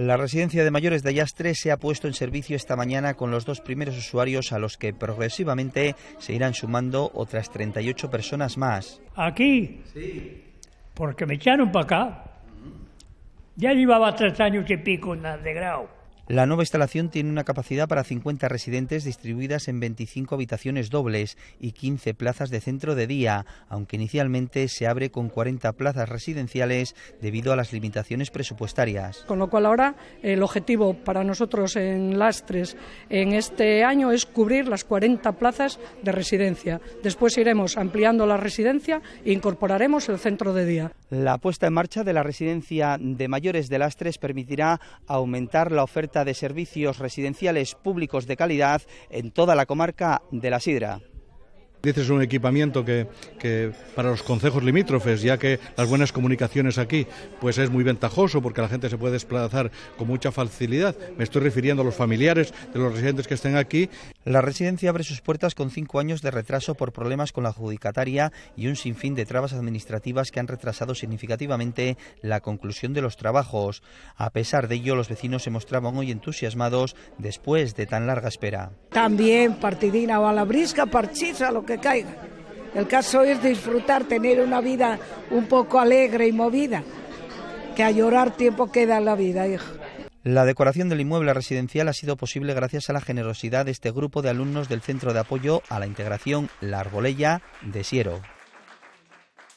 La residencia de mayores de Ayastre se ha puesto en servicio esta mañana con los dos primeros usuarios a los que progresivamente se irán sumando otras 38 personas más. ¿Aquí? Sí. Porque me echaron para acá. Ya llevaba tres años y pico en grado la nueva instalación tiene una capacidad para 50 residentes distribuidas en 25 habitaciones dobles y 15 plazas de centro de día, aunque inicialmente se abre con 40 plazas residenciales debido a las limitaciones presupuestarias. Con lo cual ahora el objetivo para nosotros en Lastres en este año es cubrir las 40 plazas de residencia. Después iremos ampliando la residencia e incorporaremos el centro de día. La puesta en marcha de la residencia de mayores de Lastres permitirá aumentar la oferta de servicios residenciales públicos de calidad en toda la comarca de la Sidra. es un equipamiento que, para los concejos limítrofes, ya que las buenas comunicaciones aquí, pues es muy ventajoso porque la gente se puede desplazar con mucha facilidad. Me estoy refiriendo a los familiares de los residentes que estén aquí la residencia abre sus puertas con cinco años de retraso por problemas con la adjudicataria y un sinfín de trabas administrativas que han retrasado significativamente la conclusión de los trabajos. A pesar de ello, los vecinos se mostraban hoy entusiasmados después de tan larga espera. También partidina o a la brisca, parchiza, lo que caiga. El caso es disfrutar, tener una vida un poco alegre y movida, que a llorar tiempo queda en la vida, hijo. La decoración del inmueble residencial ha sido posible gracias a la generosidad de este grupo de alumnos del Centro de Apoyo a la Integración La Arbolella de Siero.